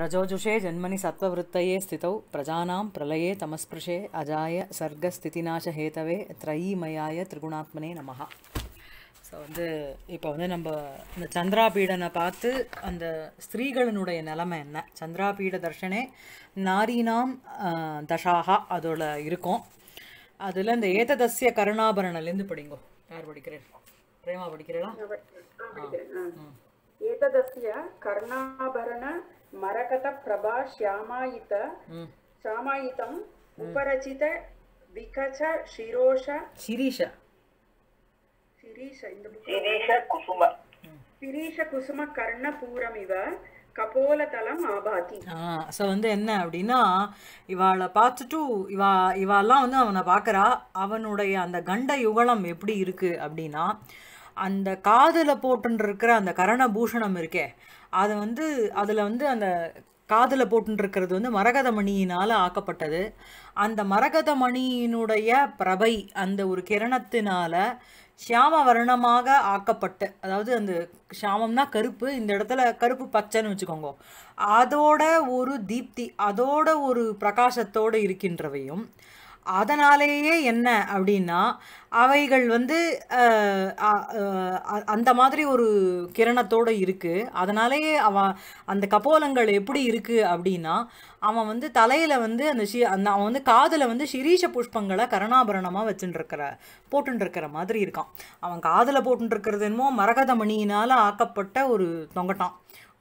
ரஜோஜுஷே ஜென்மனி सत्त्ववृत्तये ஸ்திதௌ பிரஜானாம் பிரலயே தமஸ்பிருஷே அஜாய சர்க்கஸ்திதிநாசஹேதவே த்ரயீமயாய திரிகுணாத்மனே நமஹா ஸோ வந்து இப்போ வந்து நம்ம இந்த சந்திராபீடனை பார்த்து அந்த ஸ்திரீகளினுடைய நிலைமை என்ன சந்திராபீட தர்ஷனே நாரீனாம் தஷாகா அதோட இருக்கும் அதில் இந்த ஏததஸ்ய கருணாபரணலேருந்து படிங்கோ யார் படிக்கிறேன் பிரேமா படிக்கிறீங்களா ஏததசிய கருணாபரண மரகத ప్రభా శ్యామాయిత శ్యామాయితం உபரச்சித விகச ஷிரோஷ శిరీష శిరీష இந்த శిరీష కుసుమ శిరీష కుసుమ కర్ణపూరమివ கபோலதலம் ஸோ வந்து என்ன அப்படின்னா இவாளை பார்த்துட்டு இவா இவாலாம் வந்து அவனை பார்க்குறா அவனுடைய அந்த கண்ட யுகலம் எப்படி இருக்குது அப்படின்னா அந்த காதில் போட்டுருக்கிற அந்த கரணபூஷணம் இருக்கே அதை வந்து அதில் வந்து அந்த காதில் போட்டுருக்கிறது வந்து மரகத மணியினால் ஆக்கப்பட்டது அந்த மரகத மணியினுடைய பிரபை அந்த ஒரு கிரணத்தினால சியாம வர்ணமாக ஆக்கப்பட்டு அதாவது அந்த சியாமம்னா கருப்பு இந்த இடத்துல கருப்பு பச்சைன்னு வச்சுக்கோங்க அதோட ஒரு தீப்தி அதோட ஒரு பிரகாசத்தோடு இருக்கின்றவையும் அதனாலேயே என்ன அப்படின்னா அவைகள் வந்து அந்த மாதிரி ஒரு கிரணத்தோடு இருக்குது அதனாலேயே அவன் அந்த கபோலங்கள் எப்படி இருக்குது அப்படின்னா அவன் வந்து தலையில் வந்து அந்த ஷி அந்த அவன் வந்து காதில் வந்து சிரீஷ புஷ்பங்களை கரணாபரணமாக வச்சுட்டுருக்கிற போட்டுருக்கிற மாதிரி இருக்கான் அவன் காதில் போட்டுருக்கிறது என்னமோ மரகதமணியினால் ஆக்கப்பட்ட ஒரு தொங்கட்டான்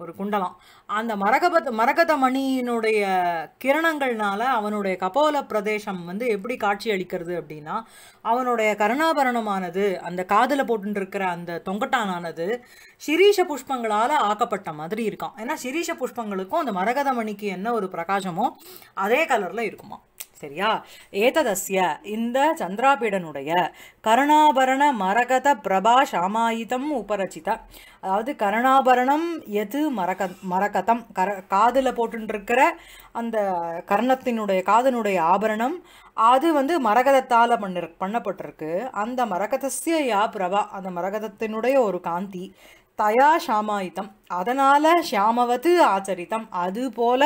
ஒரு குண்டலம் அந்த மரகபத் மரகத மணியினுடைய கிரணங்கள்னால அவனுடைய கபோல பிரதேசம் வந்து எப்படி காட்சி அளிக்கிறது அப்படின்னா அவனுடைய கருணாபரணமானது அந்த காதில் போட்டுருக்கிற அந்த தொங்கட்டானானது சிரீஷ புஷ்பங்களால் ஆக்கப்பட்ட மாதிரி இருக்கான் ஏன்னா சிரீஷ புஷ்பங்களுக்கும் அந்த மரகத மணிக்கு என்ன ஒரு பிரகாசமோ அதே கலரில் இருக்குமா சரியா ஏததஸ்ய இந்த சந்திராபீடனுடைய கருணாபரண மரகத பிரபா சாமாயிதம் உபரச்சித அதாவது கருணாபரணம் எது மரக மரகதம் கர காதில் போட்டுருக்கிற அந்த கர்ணத்தினுடைய காதனுடைய ஆபரணம் அது வந்து மரகதத்தால் பண்ணிரு பண்ணப்பட்டிருக்கு அந்த மரகதஸ்ய யா பிரபா அந்த மரகதத்தினுடைய ஒரு காந்தி தயா ஷாமாயித்தம் அதனால் ஷியாமவது ஆச்சரித்தம் அது போல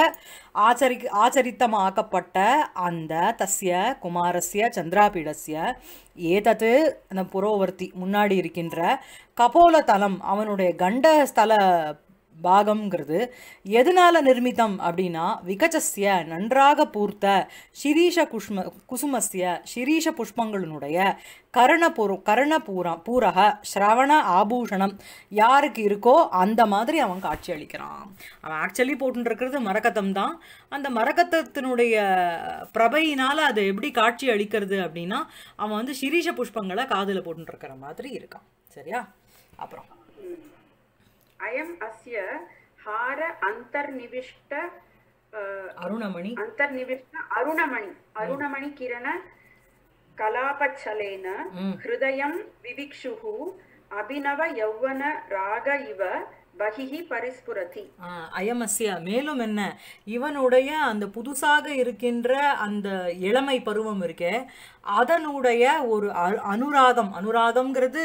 ஆச்சரி ஆச்சரித்தமாக்கப்பட்ட அந்த தஸ்ய குமாரஸ்ய சந்திராபீடஸ்ய ஏதது அந்த புரோவர்த்தி முன்னாடி இருக்கின்ற கபோல தலம் அவனுடைய கண்ட ஸ்தல பாகம்ங்கிறது எதனால் நிர்மிதம் அப்படின்னா விகச்சஸ்ய நன்றாக பூர்த்த ஷிரீஷ குஷ்ம குசுமஸ்ய ஷிரீஷ புஷ்பங்களினுடைய கரணபூர் கரணபூரம் பூரக ஸ்ரவண ஆபூஷணம் யாருக்கு இருக்கோ அந்த மாதிரி அவன் காட்சி அளிக்கிறான் அவன் ஆக்சுவலி போட்டுருக்கிறது மரக்கத்தம் தான் அந்த மரக்கத்தினுடைய பிரபையினால் அது எப்படி காட்சி அளிக்கிறது அப்படின்னா அவன் வந்து ஷிரீஷ புஷ்பங்களை காதில் போட்டுருக்கிற மாதிரி இருக்கான் சரியா அப்புறம் அயம் அஸ்ய ஹார அந்தர்நிவிஷ்ட அருணமணி அந்தர்நிவிஷ்ட அருணமணி அருணமணி கிரண கலாபச்சலேன ஹிருதயம் விவிக்ஷுஹு அபிநவ யௌவன ராக இவ பகிஹி பரிஸ்புரதி அயமசியா மேலும் என்ன இவனுடைய அந்த புதுசாக இருக்கின்ற அந்த இளமை பருவம் இருக்கே அதனுடைய ஒரு அனுராகம் அனுராகம்ங்கிறது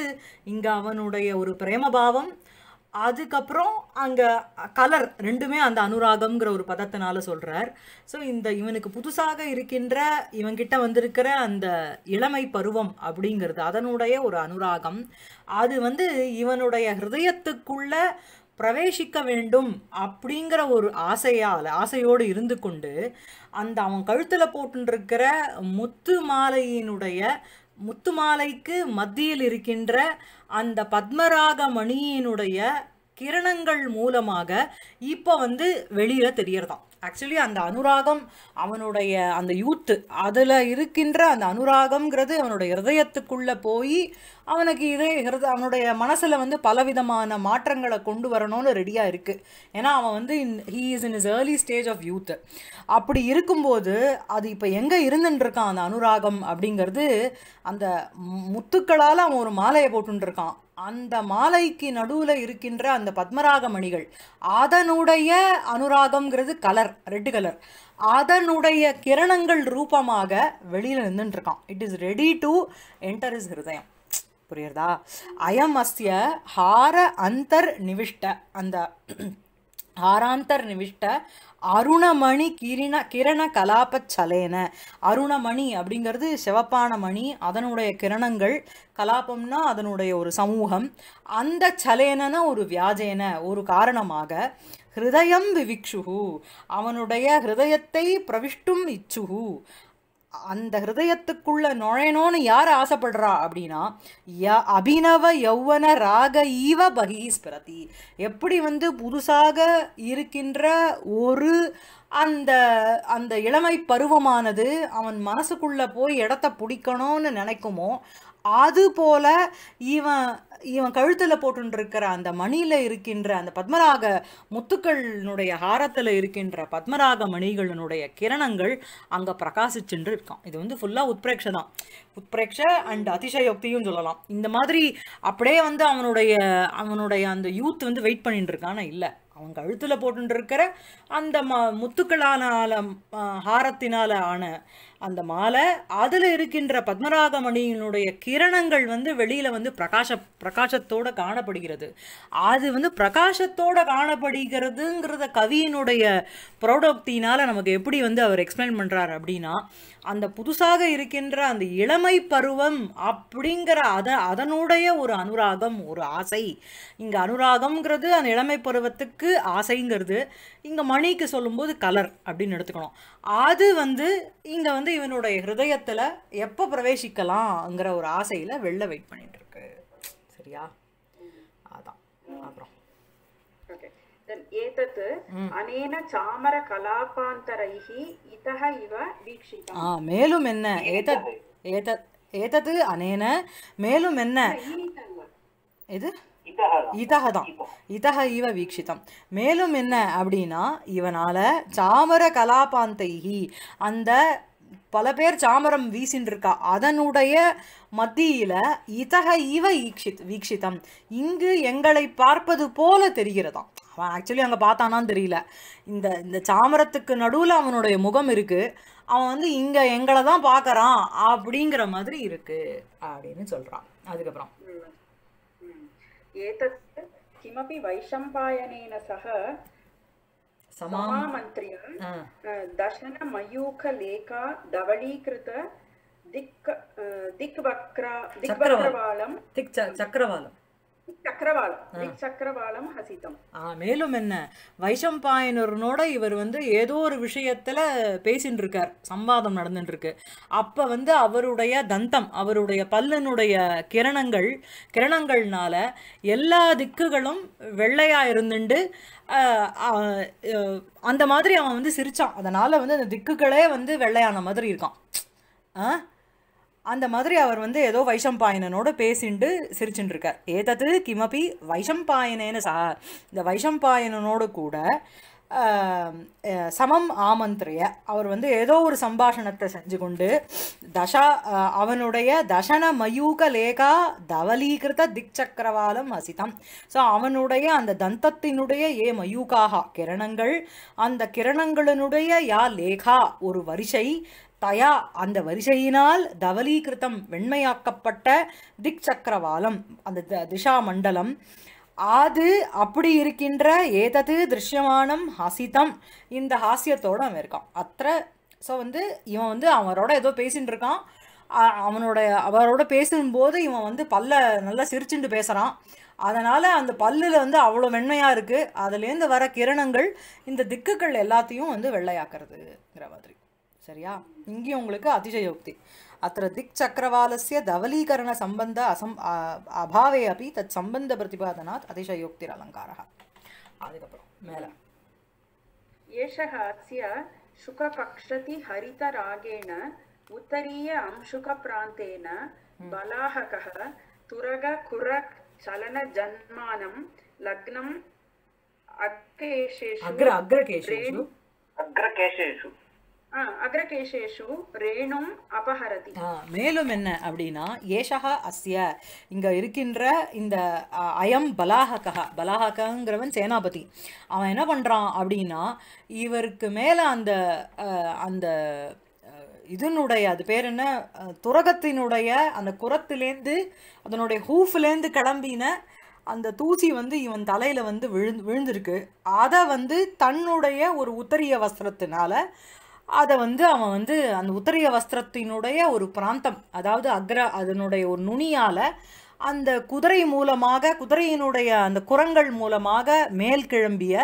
இங்க அவனுடைய ஒரு பிரேமபாவம் பாவம் அதுக்கப்புறம் அங்கே கலர் ரெண்டுமே அந்த அனுராகம்ங்கிற ஒரு பதத்தினால சொல்கிறார் ஸோ இந்த இவனுக்கு புதுசாக இருக்கின்ற இவங்கிட்ட வந்திருக்கிற அந்த இளமை பருவம் அப்படிங்கிறது அதனுடைய ஒரு அனுராகம் அது வந்து இவனுடைய ஹிருதயத்துக்குள்ள பிரவேசிக்க வேண்டும் அப்படிங்கிற ஒரு ஆசையால் ஆசையோடு இருந்து கொண்டு அந்த அவன் கழுத்தில் போட்டுருக்கிற முத்து மாலையினுடைய முத்துமாலைக்கு மத்தியில் இருக்கின்ற அந்த பத்மராக மணியினுடைய கிரணங்கள் மூலமாக இப்போ வந்து வெளியில் தெரியறதாம் ஆக்சுவலி அந்த அனுராகம் அவனுடைய அந்த யூத்து அதில் இருக்கின்ற அந்த அனுராகம்ங்கிறது அவனுடைய ஹிரதயத்துக்குள்ளே போய் அவனுக்கு இதே ஹிரத அவனுடைய மனசில் வந்து பலவிதமான மாற்றங்களை கொண்டு வரணும்னு ரெடியாக இருக்குது ஏன்னா அவன் வந்து in he is in is early stage of youth அப்படி இருக்கும்போது அது இப்போ எங்கே இருந்துட்டுருக்கான் அந்த அனுராகம் அப்படிங்கிறது அந்த முத்துக்களால் அவன் ஒரு மாலையை போட்டுருக்கான் அந்த மாலைக்கு நடுவில் இருக்கின்ற அந்த பத்மராக மணிகள் அதனுடைய அனுராகம்ங்கிறது கலர் ரெட்டு கலர் அதனுடைய கிரணங்கள் ரூபமாக வெளியில் நின்றுட்டுருக்கான் it is ready to enter is ஹிருதயம் புரியுறதா அயம் அஸ்ய ஹார அந்தர் நிவிஷ்ட அந்த ஹாராந்தர் நிவிஷ்ட அருணமணி கிரண கிரண சலேன அருணமணி அப்படிங்கிறது சிவப்பான மணி அதனுடைய கிரணங்கள் கலாபம்னா அதனுடைய ஒரு சமூகம் அந்த சலேனன ஒரு வியாஜேன ஒரு காரணமாக ஹிருதயம் விவிக்ஷுகு அவனுடைய ஹிருதயத்தை பிரவிஷ்டும் இச்சுகு அந்த ஹிருதயத்துக்குள்ள நுழையணும்னு யார் ஆசைப்படுறா அப்படின்னா ய அபினவ யௌவன ராக ஈவ பகிஸ்பிரதி எப்படி வந்து புதுசாக இருக்கின்ற ஒரு அந்த அந்த இளமை பருவமானது அவன் மனசுக்குள்ளே போய் இடத்த பிடிக்கணும்னு நினைக்குமோ அது போல இவன் இவன் கழுத்தில் போட்டுருக்கிற அந்த மணியில் இருக்கின்ற அந்த பத்மராக முத்துக்களினுடைய ஹாரத்தில் இருக்கின்ற பத்மராக மணிகளினுடைய கிரணங்கள் அங்கே பிரகாசிச்சுட்டு இருக்கான் இது வந்து ஃபுல்லாக உத்பிரேக்ஷ தான் உத்பிரேக்ஷ அண்ட் அதிசயோக்தியும் சொல்லலாம் இந்த மாதிரி அப்படியே வந்து அவனுடைய அவனுடைய அந்த யூத் வந்து வெயிட் பண்ணிட்டு இருக்கான்னு இல்லை அவன் கழுத்தில் போட்டுருக்கிற அந்த ம முத்துக்களான ஹாரத்தினால ஆன அந்த மாலை அதில் இருக்கின்ற பத்மராகமணியினுடைய கிரணங்கள் வந்து வெளியில் வந்து பிரகாச பிரகாசத்தோடு காணப்படுகிறது அது வந்து பிரகாசத்தோடு காணப்படுகிறதுங்கிறத கவியினுடைய ப்ரௌடோக்தினால் நமக்கு எப்படி வந்து அவர் எக்ஸ்பிளைன் பண்ணுறார் அப்படின்னா அந்த புதுசாக இருக்கின்ற அந்த இளமை பருவம் அப்படிங்கிற அதை அதனுடைய ஒரு அனுராகம் ஒரு ஆசை இங்கே அனுராகம்ங்கிறது அந்த இளமை பருவத்துக்கு ஆசைங்கிறது இங்கே மணிக்கு சொல்லும்போது கலர் அப்படின்னு எடுத்துக்கணும் அது வந்து இங்கே வந்து இவனுடைய ஹிருதயத்தில் எப்போ பிரவேசிக்கலாங்கிற ஒரு ஆசையில் வெளில வெயிட் பண்ணிட்டு இருக்கு சரியா அதான் அப்புறம் ஏதத் அனேன சாமர கலாபாந்தரைஹி இவ வீக்ஷிதம் ஆ மேலும் என்ன ஏதத் ஏதத் ஏதத் அனேன மேலும் என்ன இது இதகதான் இதக இவ வீக்ஷிதம் மேலும் என்ன அப்படின்னா இவனால சாமர கலாபாந்தைகி அந்த பல பேர் சாமரம் இருக்கா அதனுடைய மத்தியில இதக இவ ஈக்ஷித் வீக்ஷிதம் இங்கு எங்களை பார்ப்பது போல தெரிகிறதாம் அவன் ஆக்சுவலி அங்கே பார்த்தானான்னு தெரியல இந்த இந்த சாமரத்துக்கு நடுவில் அவனுடைய முகம் இருக்கு அவன் வந்து இங்கே எங்களை தான் பார்க்குறான் அப்படிங்கிற மாதிரி இருக்கு அப்படின்னு சொல்கிறான் அதுக்கப்புறம் एतत् किमपि वैशम्पायनेन सह समामन्त्र्य दशनमयूखलेखा धवलीकृत दिक् दिक्वक्रा दिक्चक्रवालं சக்கரவாளம் ஹசிதம் மேலும் என்ன வைஷம்பாயனூரனோட இவர் வந்து ஏதோ ஒரு விஷயத்துல பேசிட்டு இருக்கார் சம்வாதம் நடந்துட்டு இருக்கு அப்ப வந்து அவருடைய தந்தம் அவருடைய பல்லனுடைய கிரணங்கள் கிரணங்கள்னால எல்லா திக்குகளும் வெள்ளையா இருந்துட்டு அந்த மாதிரி அவன் வந்து சிரிச்சான் அதனால வந்து அந்த திக்குகளே வந்து வெள்ளையான மாதிரி இருக்கான் அந்த மாதிரி அவர் வந்து ஏதோ வைஷம்பாயனோட பேசிண்டு சிரிச்சுட்டு இருக்கார் ஏதது கிமபி வைஷம்பாயனேன சா இந்த வைஷம்பாயனனோடு கூட சமம் ஆமந்திரிய அவர் வந்து ஏதோ ஒரு சம்பாஷணத்தை செஞ்சு கொண்டு தசா அவனுடைய தசன மயூக லேகா தவலீகிருத திக்சக்கரவாலம் அசிதம் ஸோ அவனுடைய அந்த தந்தத்தினுடைய ஏ மயூகாகா கிரணங்கள் அந்த கிரணங்களினுடைய யா லேகா ஒரு வரிசை தயா அந்த வரிசையினால் தவலீகிருத்தம் வெண்மையாக்கப்பட்ட திக் சக்கரவாலம் அந்த திஷா மண்டலம் அது அப்படி இருக்கின்ற ஏதது திருஷ்யமானம் ஹாசிதம் இந்த ஹாசியத்தோடு அவன் இருக்கான் அத்த ஸோ வந்து இவன் வந்து அவரோட ஏதோ பேசிகிட்டு இருக்கான் அவனோட அவரோட பேசும்போது இவன் வந்து பல்ல நல்லா சிரிச்சுட்டு பேசுகிறான் அதனால் அந்த பல்லில் வந்து அவ்வளோ வெண்மையாக இருக்குது அதுலேருந்து வர கிரணங்கள் இந்த திக்குகள் எல்லாத்தையும் வந்து வெள்ளையாக்குறதுங்கிற மாதிரி சரியா இங்கேயும் உங்களுக்கு அதிசயோக்தி அத்த திக் சக்கரவாலசிய தவலீகரண சம்பந்த அசம் அபாவே அப்படி தத் சம்பந்த பிரதிபாதனாத் அதிசயோக்திர் அலங்காரா அதுக்கப்புறம் மேலே ஏஷக அஸ்ய சுகபக்ஷதி ஹரிதராகேண உத்தரீய அம்சுக பிராந்தேன பலாஹக துரக குர சலன ஜன்மானம் லக்னம் அக்ரேஷேஷு அக்ரகேஷேஷு அக்ரகேஷேஷு அக்ரகேஷேஷு ரேணும் அபஹரதி மேலும் என்ன அப்படின்னா ஏஷகா அஸ்ய இங்க இருக்கின்ற இந்த அயம் பலாஹகா பலாஹகாங்கிறவன் சேனாபதி அவன் என்ன பண்றான் அப்படின்னா இவருக்கு மேல அந்த அந்த இதனுடைய அது பேர் என்ன துரகத்தினுடைய அந்த குரத்துலேருந்து அதனுடைய ஹூஃப்லேருந்து கிளம்பின அந்த தூசி வந்து இவன் தலையில் வந்து விழுந்து விழுந்திருக்கு அதை வந்து தன்னுடைய ஒரு உத்தரிய வஸ்திரத்தினால அதை வந்து அவன் வந்து அந்த உத்தரிய வஸ்திரத்தினுடைய ஒரு பிராந்தம் அதாவது அக்ர அதனுடைய ஒரு நுனியால் அந்த குதிரை மூலமாக குதிரையினுடைய அந்த குரங்கள் மூலமாக மேல் கிளம்பிய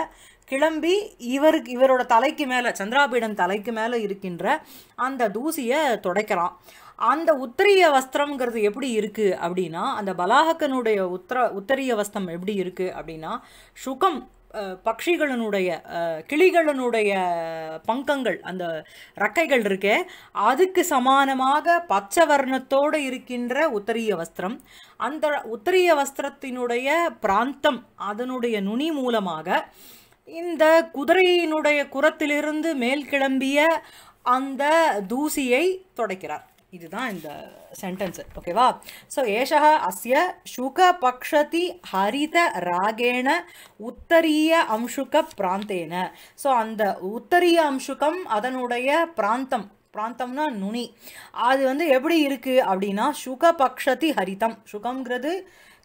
கிளம்பி இவருக்கு இவரோட தலைக்கு மேலே சந்திராபீடன் தலைக்கு மேலே இருக்கின்ற அந்த தூசியை துடைக்கிறான் அந்த உத்தரிய வஸ்திரங்கிறது எப்படி இருக்குது அப்படின்னா அந்த பலாகக்கனுடைய உத்தர உத்தரிய வஸ்திரம் எப்படி இருக்குது அப்படின்னா சுகம் பக்ஷிகளினுடைய கிளிகளினுடைய பங்கங்கள் அந்த ரக்கைகள் இருக்கே அதுக்கு சமானமாக பச்சை வர்ணத்தோடு இருக்கின்ற உத்தரிய வஸ்திரம் அந்த உத்தரிய வஸ்திரத்தினுடைய பிராந்தம் அதனுடைய நுனி மூலமாக இந்த குதிரையினுடைய குரத்திலிருந்து மேல் கிளம்பிய அந்த தூசியை தொடக்கிறார் இதுதான் இந்த சென்டென்ஸ் ஓகேவா ஸோ ஏஷா அஸ்ய சுக பக்ஷதி ஹரித ராகேண உத்தரிய அம்சுக பிராந்தேன ஸோ அந்த உத்தரிய அம்சுகம் அதனுடைய பிராந்தம் பிராந்தம்னா நுனி அது வந்து எப்படி இருக்குது அப்படின்னா சுக பக்ஷதி ஹரிதம் சுகங்கிறது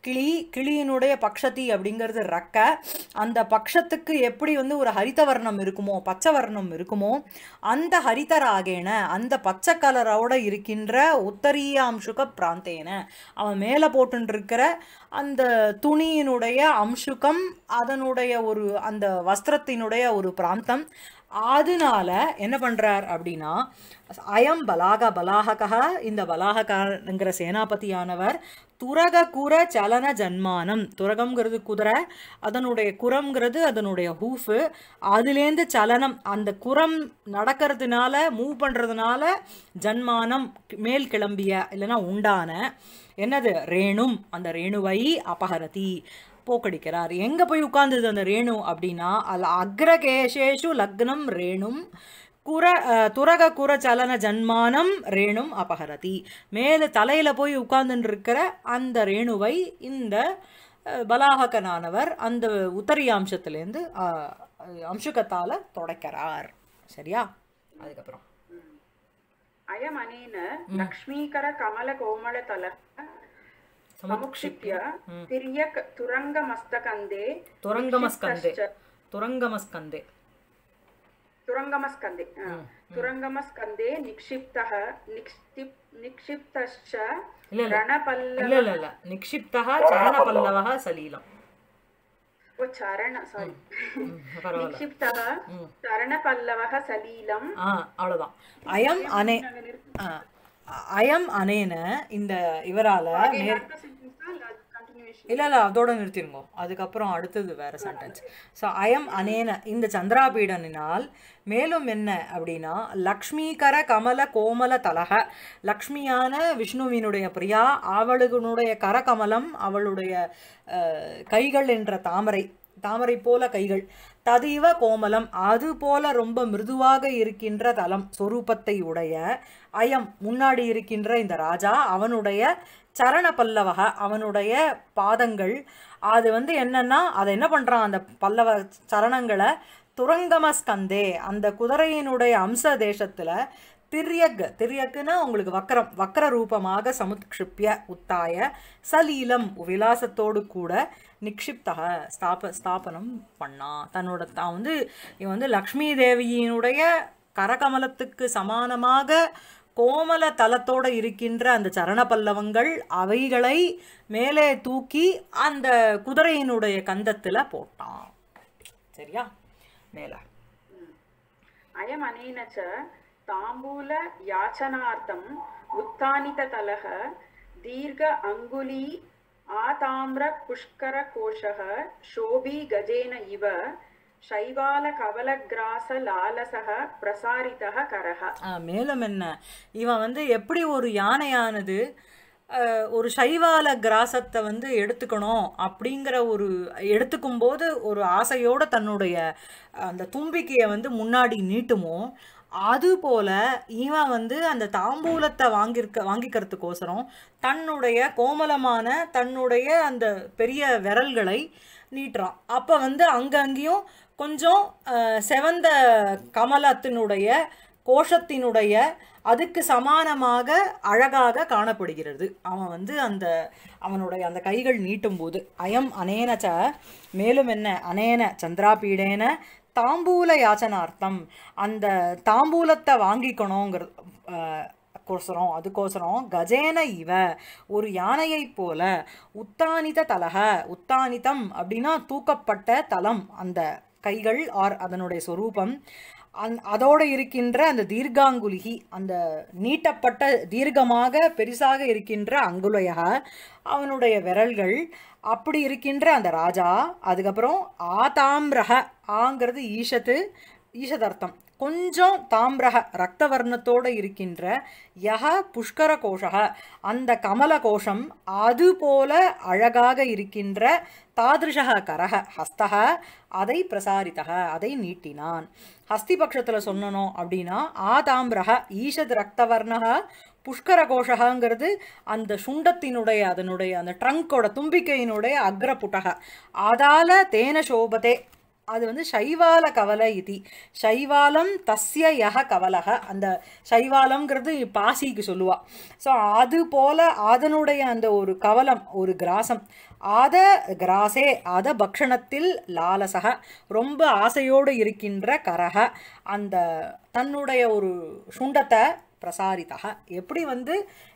கிளி கிளியினுடைய பக்ஷதி அப்படிங்கிறது ரக்க அந்த பக்ஷத்துக்கு எப்படி வந்து ஒரு ஹரித வர்ணம் இருக்குமோ பச்சை வர்ணம் இருக்குமோ அந்த ஹரிதராகேன அந்த பச்சை கலரோட இருக்கின்ற உத்தரிய பிராந்தேன அவன் மேலே போட்டுருக்கிற அந்த துணியினுடைய அம்சுகம் அதனுடைய ஒரு அந்த வஸ்திரத்தினுடைய ஒரு பிராந்தம் அதனால என்ன பண்ணுறார் அப்படின்னா அயம் பலாக பலாககா இந்த பலாககாங்கிற சேனாபதியானவர் துரக குர சலன ஜன்மானம் துரகம்ங்கிறது குதிரை அதனுடைய குரம்ங்கிறது அதனுடைய ஹூஃபு அதுலேருந்து சலனம் அந்த குரம் நடக்கிறதுனால மூவ் பண்ணுறதுனால ஜன்மானம் மேல் கிளம்பிய இல்லைனா உண்டான என்னது ரேணும் அந்த ரேணுவை அபஹரதி போக்கடிக்கிறார் எங்கே போய் உட்கார்ந்தது அந்த ரேணு அப்படின்னா அதில் அக்ரகேஷேஷு லக்னம் ரேணும் துரக குர சலன ஜன்மானம் ரேணும் அபகரதி மேலே தலையில் போய் உட்கார்ந்துட்டு இருக்கிற அந்த ரேணுவை இந்த பலாககனானவர் அந்த உத்தரிய அம்சத்துலேருந்து அம்சுகத்தால் தொடக்கிறார் சரியா அதுக்கப்புறம் அயம் அயமனேன லக்ஷ்மீகர கமல கோமல தல சமுக்ஷிப்ய திரிய துரங்கமஸ்தகந்தே துரங்கமஸ்கந்தே துரங்கமஸ்கந்தே துரங்கமஸ்கந்தே துரங்கமஸ்கந்தே நிக்ஷிப்தஹ நிக்ஷிப் நிக்ஷிப்தஷ்ச ரணபல்லவ இல்ல இல்ல இல்ல நிக்ஷிப்தக சரணபல்லவக சலீலம் ஓ சரண சாரி நிக்ஷிப்தஹ சரணபல்லவக சலீலம் ஆ அவ்வளவுதான் அயம் அனே அயம் அனேன இந்த இவரால இல்லை இல்லை அதோட நிறுத்திருங்கோ அதுக்கப்புறம் அடுத்தது வேறு சென்டென்ஸ் ஸோ அயம் அனேன இந்த சந்திராபீடனினால் மேலும் என்ன அப்படின்னா லக்ஷ்மீகர கமல கோமல தலக லக்ஷ்மியான விஷ்ணுவினுடைய பிரியா அவளுடைய கரகமலம் அவளுடைய கைகள் என்ற தாமரை தாமரை போல கைகள் ததீவ கோமலம் அது போல ரொம்ப மிருதுவாக இருக்கின்ற தலம் சொரூபத்தை உடைய அயம் முன்னாடி இருக்கின்ற இந்த ராஜா அவனுடைய சரண பல்லவக அவனுடைய பாதங்கள் அது வந்து என்னன்னா அதை என்ன பண்ணுறான் அந்த பல்லவ சரணங்களை துரங்கமஸ்கந்தே அந்த குதிரையினுடைய அம்ச தேசத்தில் திரியக் திரியக்குன்னா உங்களுக்கு வக்கரம் வக்கர ரூபமாக சமுத்ஷிப்ய உத்தாய சலீலம் விலாசத்தோடு கூட நிக்ஷிப்தக ஸ்தாப ஸ்தாபனம் பண்ணான் தன்னோட தான் வந்து இவன் வந்து லக்ஷ்மி தேவியினுடைய கரகமலத்துக்கு சமானமாக கோமல தலத்தோடு இருக்கின்ற அந்த சரண பல்லவங்கள் அவைகளை மேலே தூக்கி அந்த குதிரையினுடைய கந்தத்தில் போட்டான் சரியா மேல அயம் அனேனச்ச தாம்பூல யாச்சனார்த்தம் உத்தானித தலக தீர்க்க அங்குலி आताम्रपुष्करकोशः शोभी गजेन கரக மேலும் என்ன இவன் வந்து எப்படி ஒரு யானையானது ஒரு சைவால கிராசத்தை வந்து எடுத்துக்கணும் அப்படிங்கிற ஒரு எடுத்துக்கும் போது ஒரு ஆசையோட தன்னுடைய அந்த தும்பிக்கையை வந்து முன்னாடி நீட்டுமோ அதுபோல இவன் வந்து அந்த தாம்பூலத்தை வாங்கியிருக்க வாங்கிக்கிறதுக்கோசரம் தன்னுடைய கோமலமான தன்னுடைய அந்த பெரிய விரல்களை நீட்டுறான் அப்போ வந்து அங்கங்கேயும் கொஞ்சம் செவந்த கமலத்தினுடைய கோஷத்தினுடைய அதுக்கு சமானமாக அழகாக காணப்படுகிறது அவன் வந்து அந்த அவனுடைய அந்த கைகள் நீட்டும் போது அயம் அனேனச்ச மேலும் என்ன அனேன சந்திராபீடேன தாம்பூல யாச்சனார்த்தம் அந்த தாம்பூலத்தை வாங்கிக்கணுங்கிறது கோசரம் அதுக்கோசரம் கஜேன இவ ஒரு யானையைப் போல உத்தானித தலக உத்தானிதம் அப்படின்னா தூக்கப்பட்ட தலம் அந்த கைகள் ஆர் அதனுடைய சொரூபம் அந் அதோடு இருக்கின்ற அந்த தீர்காங்குலிகி அந்த நீட்டப்பட்ட தீர்க்கமாக பெரிசாக இருக்கின்ற அங்குலையாக அவனுடைய விரல்கள் அப்படி இருக்கின்ற அந்த ராஜா அதுக்கப்புறம் ஆதாம்ரக ஆங்கிறது ஈஷத்து ஈஷதர்த்தம் கொஞ்சம் தாமிரக ரத்த வர்ணத்தோடு இருக்கின்ற யக புஷ்கர கோஷக அந்த கமல கோஷம் அதுபோல அழகாக இருக்கின்ற தாதிருஷக கரக ஹஸ்தக அதை பிரசாரித்தக அதை நீட்டினான் ஹஸ்தி பட்சத்தில் சொல்லணும் அப்படின்னா தாமிரக ஈஷத் ரத்தவர்ணக புஷ்கர கோஷகங்கிறது அந்த சுண்டத்தினுடைய அதனுடைய அந்த ட்ரங்கோட தும்பிக்கையினுடைய அக்ரபுட்டக அதால தேன சோபதே அது வந்து சைவால கவலை இது சைவாலம் தஸ்ய யக கவலக அந்த சைவாலம்ங்கிறது பாசிக்கு சொல்லுவா ஸோ அது போல அதனுடைய அந்த ஒரு கவலம் ஒரு கிராசம் அத கிராசே அத பக்ஷணத்தில் லாலசக ரொம்ப ஆசையோடு இருக்கின்ற கரக அந்த தன்னுடைய ஒரு சுண்டத்தை பிரசாரித்தா எப்படி வந்து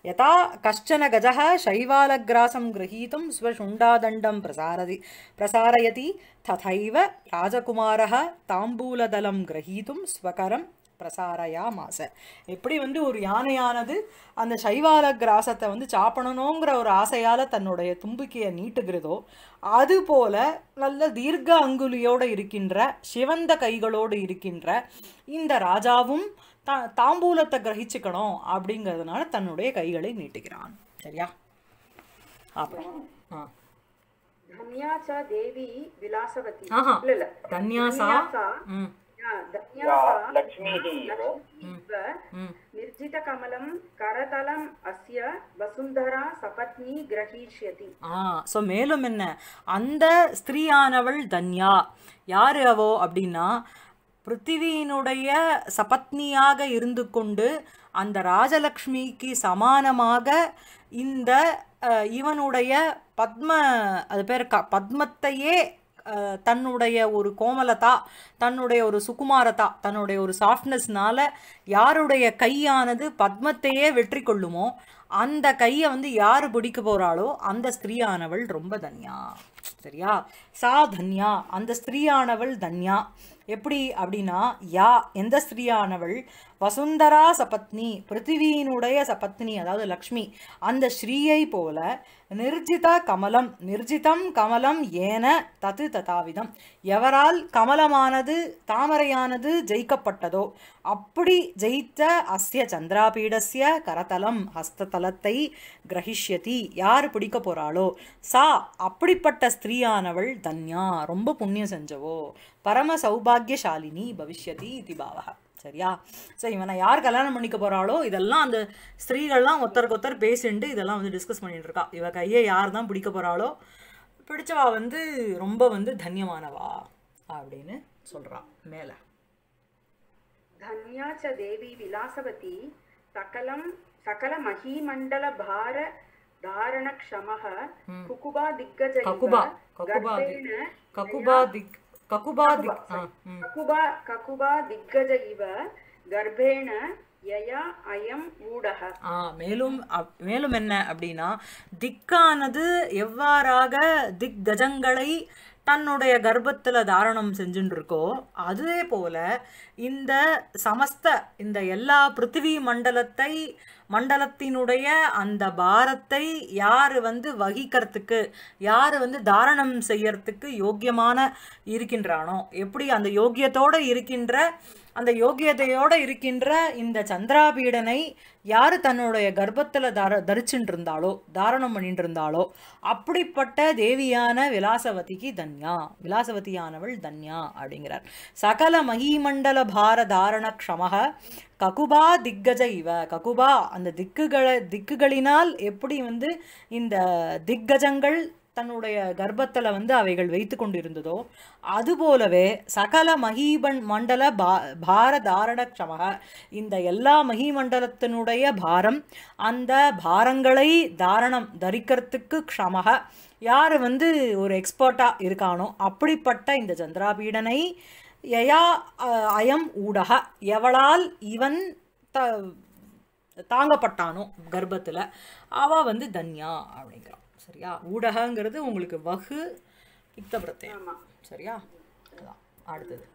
யதா கஷ்டன கஜக சைவாலகிராசம் கிரகீத்தும் ஸ்வசுண்டாதண்டம் பிரசாரதி பிரசாரயதி ததைவ ராஜகுமார தாம்பூலதலம் கிரகீத்தும் ஸ்வகரம் பிரசாரயாமாச எப்படி வந்து ஒரு யானையானது அந்த சைவால கிராசத்தை வந்து சாப்பிடணுங்கிற ஒரு ஆசையால் தன்னுடைய தும்பிக்கையை நீட்டுகிறதோ அதுபோல நல்ல தீர்க்க அங்குலியோடு இருக்கின்ற சிவந்த கைகளோடு இருக்கின்ற இந்த ராஜாவும் தா தாம்பூலத்தை கிரகிச்சுக்கணும் அப்படிங்கிறதுனால தன்னுடைய கைகளை நீட்டுகிறான் சரியா தேவி மேலும் என்ன அந்த ஸ்திரீயானவள் தன்யா யாரு அவோ அப்படின்னா பிருத்திவியினுடைய சபத்னியாக இருந்து கொண்டு அந்த ராஜலக்ஷ்மிக்கு சமானமாக இந்த இவனுடைய பத்ம அது பேர் க பத்மத்தையே தன்னுடைய ஒரு கோமலதா தன்னுடைய ஒரு சுகுமாரதா தன்னுடைய ஒரு சாஃப்ட்னஸ்னால யாருடைய கையானது பத்மத்தையே வெற்றி கொள்ளுமோ அந்த கையை வந்து யார் பிடிக்க போகிறாளோ அந்த ஸ்திரீயானவள் ரொம்ப தன்யா சரியா சா தன்யா அந்த ஸ்திரீயானவள் தன்யா எப்படி அப்படின்னா யா எந்த ஸ்திரீயானவள் வசுந்தரா சபத்னி பிருத்திவியினுடைய சபத்னி அதாவது லக்ஷ்மி அந்த ஸ்ரீயை போல நிர்ஜித கமலம் நிர்ஜிதம் கமலம் ஏன தத்து ததாவிதம் எவரால் கமலமானது தாமரையானது ஜெயிக்கப்பட்டதோ அப்படி ஜெயித்த அஸ்ய சந்திராபீடஸ்ய கரதலம் ஹஸ்ததலத்தை கிரகிஷ்யதி யார் பிடிக்க போறாளோ சா அப்படிப்பட்ட ஸ்திரீயானவள் தன்யா ரொம்ப புண்ணியம் செஞ்சவோ பரம சௌபாகியசாலினி பவிஷ்யதி இதி பாவகா சரியா ஸோ இவனை யார் கல்யாணம் பண்ணிக்க போகிறாளோ இதெல்லாம் அந்த ஸ்திரீகள்லாம் ஒத்தருக்கு ஒத்தர் பேசிட்டு இதெல்லாம் வந்து டிஸ்கஸ் பண்ணிட்டு இருக்கா இவ கையை யார் தான் பிடிக்க போகிறாளோ பிடிச்சவா வந்து ரொம்ப வந்து தன்யமானவா அப்படின்னு சொல்கிறா மேலே ధన్యాచ దేవి విలాసవతి సకలం సకల మహీమండల భార ధారణ క్షమ కకుబా దిగ్గజ ககுபா ககுபா திக் ககுபா ககுபா இவ மேலும் மேலும் என்ன அப்படின்னா திக்கானது எவ்வாறாக திக் கஜங்களை தன்னுடைய கர்ப்பத்தில் தாரணம் செஞ்சுட்டு அதே போல இந்த சமஸ்த இந்த எல்லா பிருத்திவி மண்டலத்தை மண்டலத்தினுடைய அந்த பாரத்தை யார் வந்து வகிக்கிறதுக்கு யார் வந்து தாரணம் செய்யறதுக்கு யோக்கியமான இருக்கின்றானோ எப்படி அந்த யோக்கியத்தோடு இருக்கின்ற அந்த யோக்கியதையோடு இருக்கின்ற இந்த சந்திராபீடனை யார் தன்னுடைய கர்ப்பத்தில் தர தரிச்சுட்டு இருந்தாலோ தாரணம் பண்ணிட்டு இருந்தாலோ அப்படிப்பட்ட தேவியான விலாசவதிக்கு தன்யா விலாசவதியானவள் தன்யா அப்படிங்கிறார் சகல மகிமண்டல பார தாரண க்ஷமக ககுபா திக்கஜ இவ ககுபா அந்த திக்குகளை திக்குகளினால் எப்படி வந்து இந்த திக்கஜங்கள் தன்னுடைய கர்ப்பத்தில் வந்து அவைகள் வைத்து கொண்டிருந்ததோ அதுபோலவே சகல மகிபன் மண்டல பா பாரதாரணக்ஷமாக இந்த எல்லா மகிமண்டலத்தினுடைய பாரம் அந்த பாரங்களை தாரணம் தரிக்கிறதுக்கு க்ஷமாக யார் வந்து ஒரு எக்ஸ்பர்ட்டாக இருக்கானோ அப்படிப்பட்ட இந்த சந்திராபீடனை யயா அயம் ஊடக எவளால் இவன் த தாங்கப்பட்டானோ கர்ப்பத்தில் அவள் வந்து தன்யா அப்படிங்கிறான் சரியா ஊடகங்கிறது உங்களுக்கு வகு இத்த பிரத்தியம் சரியா அடுத்தது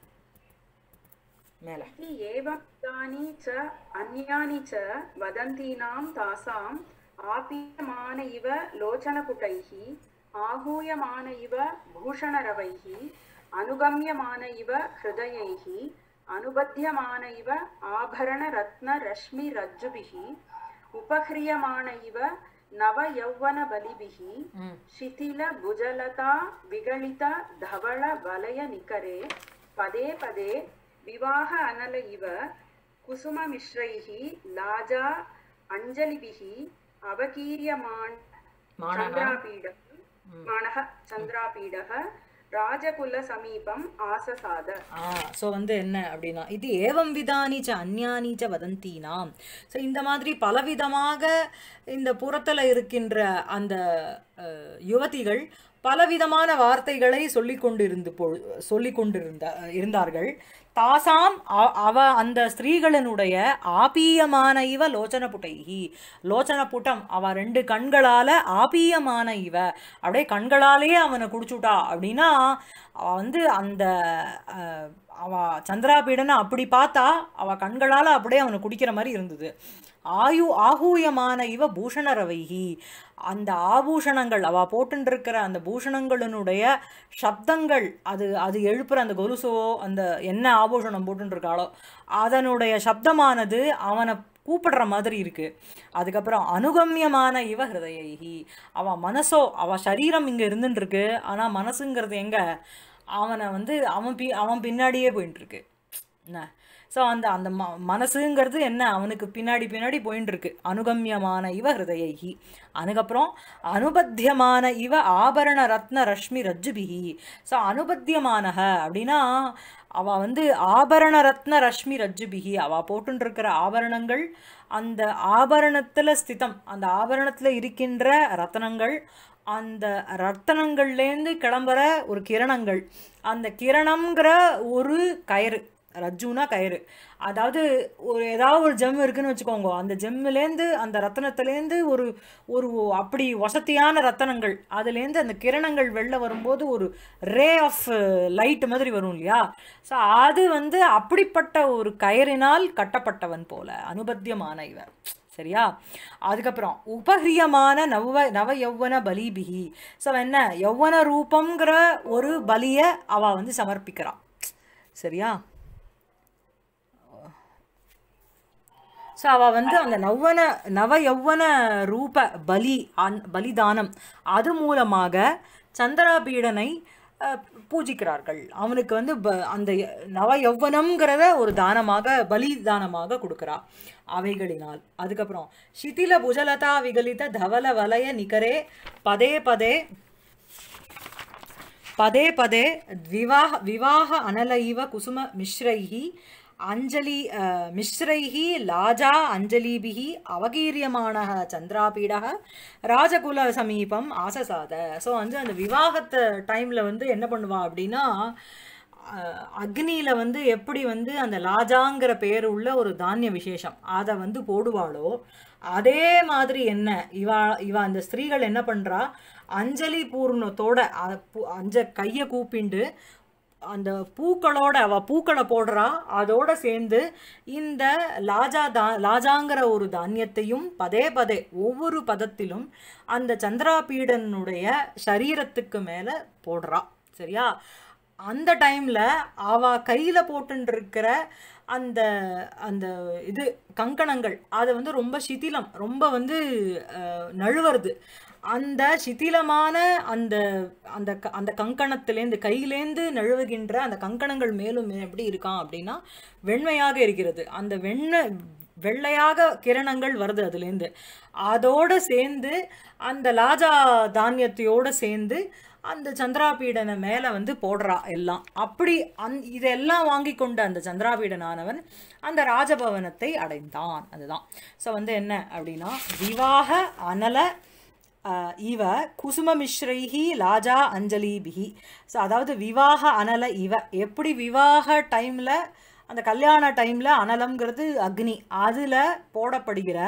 மேலே ஏவக்தானி ச அந்யானி ச வதந்தீனாம் தாசாம் ஆபீயமான இவ லோச்சனபுட்டைஹி ஆகூயமான இவ பூஷணரவைஹி அனுகம்யமான இவ ஹிருதயைஹி அனுபத்தியமான இவ ஆபரண ரத்ன ரஷ்மி ரஜ்ஜுபிகி உபஹ்ரியமான இவ நவ யௌவன பலிபிகி ಶಿಥಿಲ ಭುಜಲತಾ ವಿಗಳಿತ ಧವಳ ವಲಯ ನಿಕರೆ ಪದೇ ಪದೇ ವಿವಾಹ ಅನಲ ಇವ ಕುಸುಮ ಮಿಶ್ರೈಃ ಲಾಜಾ ಅಂಜಲಿಭಿಃ ಅವಕೀರ್ಯಮಾಣ ಚಂದ್ರಾಪೀಡ ಮಾಣಃ ಚಂದ್ರಾಪೀಡಃ ராஜகுல சமீபம் ஆசசாத ஆ ஸோ வந்து என்ன அப்படின்னா இது ஏவம் விதானி ச அந்யானி ச வதந்தீனாம் ஸோ இந்த மாதிரி பலவிதமாக இந்த புறத்தில் இருக்கின்ற அந்த யுவதிகள் பலவிதமான வார்த்தைகளை சொல்லி கொண்டு கொண்டிருந்து போ சொல்லி கொண்டிருந்த இருந்தார்கள் தாசாம் அவ அந்த ஸ்திரீகளினுடைய ஆபீயமான இவ லோச்சன புட்டைகி லோச்சன புட்டம் அவ ரெண்டு கண்களால் ஆபீயமான இவ அப்படியே கண்களாலேயே அவனை குடிச்சுட்டா அப்படின்னா வந்து அந்த அவ சந்திராபீடனை அப்படி பார்த்தா அவ கண்களால் அப்படியே அவனை குடிக்கிற மாதிரி இருந்தது ஆயு ஆகூயமான இவ பூஷணரவைகி அந்த ஆபூஷணங்கள் அவ போட்டுருக்கிற அந்த பூஷணங்களினுடைய சப்தங்கள் அது அது எழுப்புற அந்த கொலுசுவோ அந்த என்ன ஆபூஷணம் போட்டுருக்காளோ அதனுடைய சப்தமானது அவனை கூப்பிடுற மாதிரி இருக்குது அதுக்கப்புறம் அனுகமியமான இவ ஹிருதயி அவ மனசோ அவ சரீரம் இங்கே இருந்துட்டுருக்கு ஆனால் மனசுங்கிறது எங்கே அவனை வந்து அவன் பி அவன் பின்னாடியே போயின்ட்டுருக்கு என்ன ஸோ அந்த அந்த ம மனசுங்கிறது என்ன அவனுக்கு பின்னாடி பின்னாடி போயின்னு இருக்கு அனுகம்யமான இவ ஹிருதயகி அதுக்கப்புறம் அனுபத்தியமான இவ ஆபரண ரத்ன ரஷ்மி ரஜ்ஜுபிஹி ஸோ அனுபத்தியமானக அப்படின்னா அவள் வந்து ஆபரண ரத்ன ரஷ்மி ரஜ்ஜுபிகி அவள் போட்டுருக்கிற ஆபரணங்கள் அந்த ஆபரணத்தில் ஸ்திதம் அந்த ஆபரணத்தில் இருக்கின்ற ரத்னங்கள் அந்த ரத்தனங்கள்லேருந்து கிளம்புற ஒரு கிரணங்கள் அந்த கிரணங்கிற ஒரு கயிறு ரஜ்ஜுனா கயிறு அதாவது ஒரு ஏதாவது ஒரு ஜெம் இருக்குதுன்னு வச்சுக்கோங்க அந்த ஜெம்முலேருந்து அந்த ரத்தனத்துலேருந்து ஒரு ஒரு அப்படி வசதியான ரத்தனங்கள் அதுலேருந்து அந்த கிரணங்கள் வெளில வரும்போது ஒரு ரே ஆஃப் லைட் மாதிரி வரும் இல்லையா ஸோ அது வந்து அப்படிப்பட்ட ஒரு கயிறினால் கட்டப்பட்டவன் போல அனுபத்தியமான இவர் சரியா அதுக்கப்புறம் உபகிரியமான நவ நவ யௌவன பலிபிகி ஸோ என்ன யௌவன ரூபங்கிற ஒரு பலியை அவள் வந்து சமர்ப்பிக்கிறான் சரியா ஸோ அவள் வந்து அந்த நவ்வன நவ யௌவன ரூப பலி அந் பலிதானம் அது மூலமாக சந்திராபீடனை பூஜிக்கிறார்கள் அவனுக்கு வந்து ப அந்த நவ யௌவனம்ங்கிறத ஒரு தானமாக பலிதானமாக கொடுக்குறா அவைகளினால் அதுக்கப்புறம் சிதில புஜலதா விகலித தவல வலய நிகரே பதே பதே பதே பதே விவாக விவாக அனலைவ குசும மிஸ்ரைஹி அஞ்சலி மிஸ்ரைஹி லாஜா அஞ்சலிபிகி அவகீரியமான சந்திராபீடக ராஜகுல சமீபம் ஆசசாத ஸோ வந்து அந்த விவாகத்து டைமில் வந்து என்ன பண்ணுவா அப்படின்னா அக்னியில் வந்து எப்படி வந்து அந்த லாஜாங்கிற பேர் உள்ள ஒரு தானிய விசேஷம் அதை வந்து போடுவாளோ அதே மாதிரி என்ன இவா இவா அந்த ஸ்திரீகள் என்ன பண்ணுறா அஞ்சலி பூர்ணத்தோட அஞ்ச கையை கூப்பிண்டு அந்த பூக்களோட அவள் பூக்களை போடுறா அதோடு சேர்ந்து இந்த லாஜா தா லாஜாங்கிற ஒரு தானியத்தையும் பதே பதே ஒவ்வொரு பதத்திலும் அந்த சந்திரா பீடனுடைய சரீரத்துக்கு மேலே போடுறா சரியா அந்த டைமில் அவள் கையில் போட்டுருக்கிற அந்த அந்த இது கங்கணங்கள் அதை வந்து ரொம்ப சிதிலம் ரொம்ப வந்து நழுவருது அந்த சிதிலமான அந்த அந்த அந்த கங்கணத்திலேருந்து கையிலேந்து நழுவுகின்ற அந்த கங்கணங்கள் மேலும் எப்படி இருக்கான் அப்படின்னா வெண்மையாக இருக்கிறது அந்த வெண்ண வெள்ளையாக கிரணங்கள் வருது அதுலேருந்து அதோடு சேர்ந்து அந்த லாஜா தானியத்தையோடு சேர்ந்து அந்த சந்திராபீடனை மேலே வந்து போடுறா எல்லாம் அப்படி அந் இதெல்லாம் வாங்கி கொண்ட அந்த சந்திராபீடனானவன் அந்த ராஜபவனத்தை அடைந்தான் அதுதான் ஸோ வந்து என்ன அப்படின்னா விவாக அனல இவ குசுமமிஸ்ரைஹி லாஜா அஞ்சலிபிஹி ஸோ அதாவது விவாக அனல இவ எப்படி விவாக டைமில் அந்த கல்யாண டைமில் அனலங்கிறது அக்னி அதில் போடப்படுகிற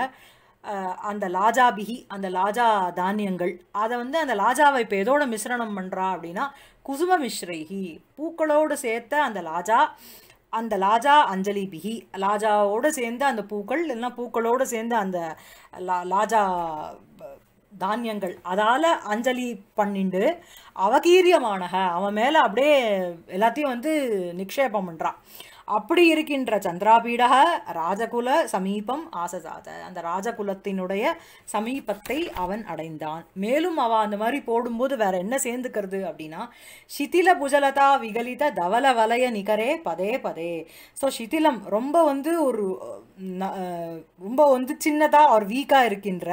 அந்த லாஜா அந்த லாஜா தானியங்கள் அதை வந்து அந்த லாஜாவை இப்போ எதோட மிஸ்ரணம் பண்ணுறா அப்படின்னா குசும மிஸ்ரைஹி பூக்களோடு சேர்த்த அந்த லாஜா அந்த லாஜா அஞ்சலி பிகி லாஜாவோடு சேர்ந்த அந்த பூக்கள் இல்லைன்னா பூக்களோடு சேர்ந்த அந்த லா லாஜா தானியங்கள் அதால் அஞ்சலி பண்ணிண்டு அவகீரியமானக அவன் மேலே அப்படியே எல்லாத்தையும் வந்து நிக்ஷேபம் பண்ணுறான் அப்படி இருக்கின்ற சந்திராபீடக ராஜகுல சமீபம் ஆசசாத அந்த ராஜகுலத்தினுடைய சமீபத்தை அவன் அடைந்தான் மேலும் அவ அந்த மாதிரி போடும்போது வேற என்ன சேர்ந்துக்கிறது அப்படின்னா சிதில புஜலதா விகலித தவல வலய நிகரே பதே பதே ஸோ சிதிலம் ரொம்ப வந்து ஒரு ரொம்ப வந்து சின்னதாக அவர் வீக்காக இருக்கின்ற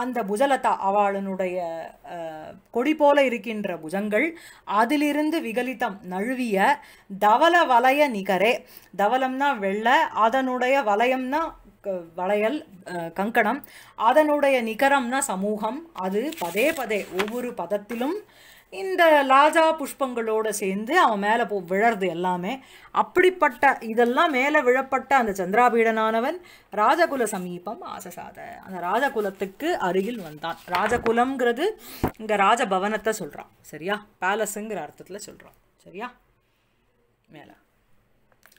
அந்த புஜலதா அவளுடைய கொடி போல இருக்கின்ற புஜங்கள் அதிலிருந்து விகலிதம் நழுவிய தவல வலைய நிகரே தவலம்னா வெள்ளை அதனுடைய வலயம்னா வளையல் கங்கணம் அதனுடைய நிகரம்னா சமூகம் அது பதே பதே ஒவ்வொரு பதத்திலும் இந்த லாஜா புஷ்பங்களோடு சேர்ந்து அவன் மேலே போ விழறது எல்லாமே அப்படிப்பட்ட இதெல்லாம் மேலே விழப்பட்ட அந்த சந்திராபீடனானவன் ராஜகுல சமீபம் ஆசசாத அந்த ராஜகுலத்துக்கு அருகில் வந்தான் ராஜகுலம்ங்கிறது இங்கே ராஜபவனத்தை சொல்கிறான் சரியா பேலஸுங்கிற அர்த்தத்தில் சொல்கிறான் சரியா மேலே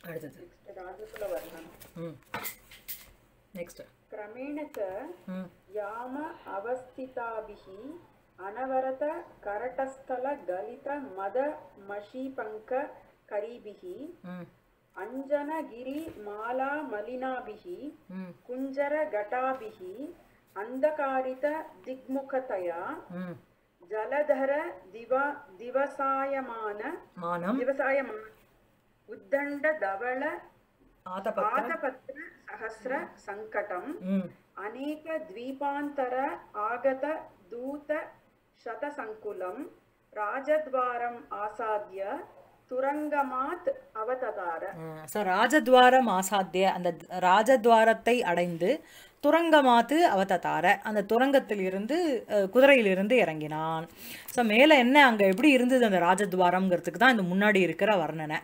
அடுத்தது ம் நெக்ஸ்ட் கிரமேணச்ச யாம அவஸ்திதாபிஹி அனவரத கரட்டஸ்தல கலித மத மஷீபங்க கரீபிஹி அஞ்சனகிரி மாலா மலினாபிஹி குஞ்சர கட்டாபிஹி அந்தகாரித திக்முகதயா ஜலதர திவா திவசாயமான மானம் திவசாயமான ఉద్దండ ధవళ ఆతపత్ర సహస్ర సంకటం అనేక ద్వీపాంతర ఆగత దూత శత సంకులం రాజద్వారం ఆసాద్య துரங்கமாத் அவததார ஸோ ராஜத்வாரம் ஆசாத்திய அந்த ராஜத்வாரத்தை அடைந்து துரங்கமாத்து அவதத்தார அந்த துரங்கத்திலிருந்து குதிரையிலிருந்து இறங்கினான் ஸோ மேலே என்ன அங்கே எப்படி இருந்தது அந்த ராஜத்வாரம்ங்கிறதுக்கு தான் இந்த முன்னாடி இருக்கிற வர்ணனை